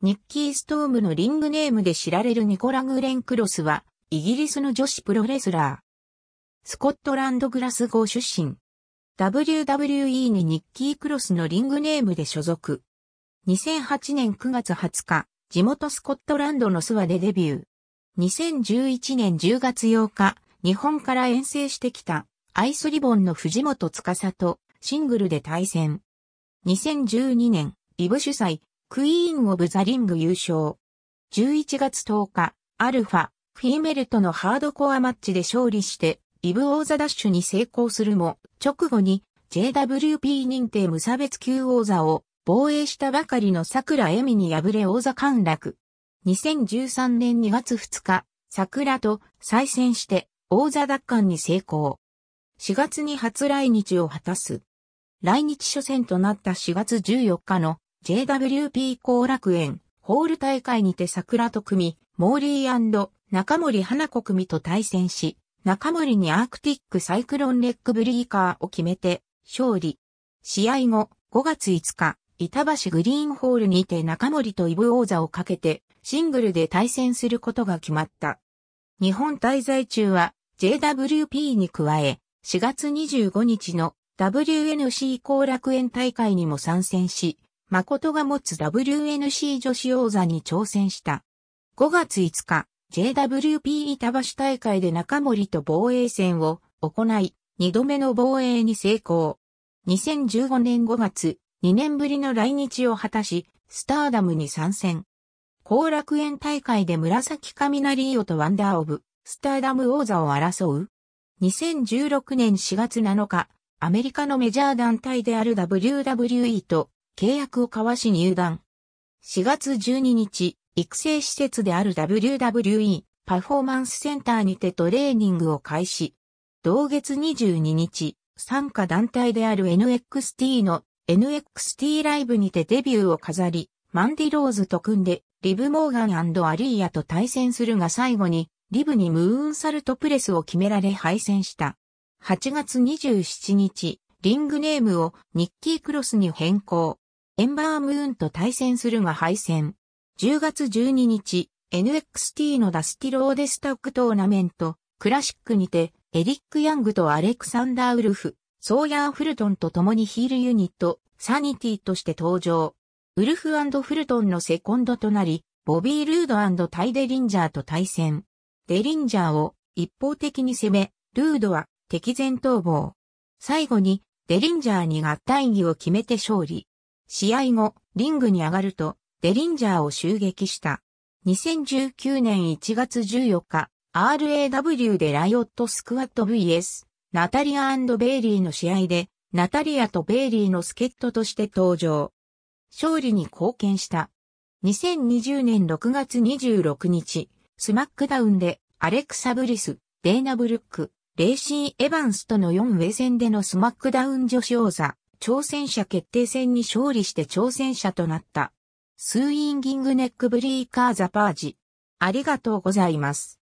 ニッキー・ストームのリングネームで知られるニコラ・グレン・クロスは、イギリスの女子プロレスラー。スコットランド・グラスゴー出身。WWE にニッキー・クロスのリングネームで所属。2008年9月20日、地元スコットランドのスワでデビュー。2011年10月8日、日本から遠征してきた、アイスリボンの藤本司とシングルで対戦。2012年、イブ主催、クイーン・オブ・ザ・リング優勝。11月10日、アルファ、フィーメルとのハードコアマッチで勝利して、イブ・王座ダッシュに成功するも、直後に JWP 認定無差別級王座を防衛したばかりの桜恵美に敗れ王座陥落。2013年2月2日、桜と再戦して王座奪還に成功。4月に初来日を果たす。来日初戦となった4月14日の JWP 後楽園、ホール大会にて桜と組、モーリー中森花子組と対戦し、中森にアークティックサイクロンレッグブリーカーを決めて、勝利。試合後、5月5日、板橋グリーンホールにて中森とイブ王座をかけて、シングルで対戦することが決まった。日本滞在中は、JWP に加え、4月25日の WNC 後楽園大会にも参戦し、誠が持つ WNC 女子王座に挑戦した。5月5日、JWP 板橋大会で中森と防衛戦を行い、2度目の防衛に成功。2015年5月、2年ぶりの来日を果たし、スターダムに参戦。後楽園大会で紫雷オとワンダーオブ、スターダム王座を争う。2016年4月7日、アメリカのメジャー団体である WWE と契約を交わし入団。4月12日、育成施設である WWE パフォーマンスセンターにてトレーニングを開始。同月22日、参加団体である NXT の NXT ライブにてデビューを飾り、マンディローズと組んで、リブ・モーガンアリーヤと対戦するが最後に、リブにムーンサルトプレスを決められ敗戦した。8月27日、リングネームをニッキー・クロスに変更。エンバームーンと対戦するが敗戦。10月12日、NXT のダスティローデスタックトーナメント、クラシックにて、エリック・ヤングとアレクサンダー・ウルフ、ソーヤー・フルトンと共にヒールユニット、サニティとして登場。ウルフフルトンのセコンドとなり、ボビー・ルードタイ・デリンジャーと対戦。デリンジャーを一方的に攻め、ルードは敵前逃亡。最後に、デリンジャーに合体技を決めて勝利。試合後、リングに上がると、デリンジャーを襲撃した。2019年1月14日、RAW でライオットスクワット VS、ナタリアベイリーの試合で、ナタリアとベイリーの助っ人として登場。勝利に貢献した。2020年6月26日、スマックダウンで、アレクサ・ブリス、デーナ・ブルック、レイシー・エヴァンスとの4ウェ戦でのスマックダウン女子王座、挑戦者決定戦に勝利して挑戦者となった。スーインギングネックブリーカーザパージ。ありがとうございます。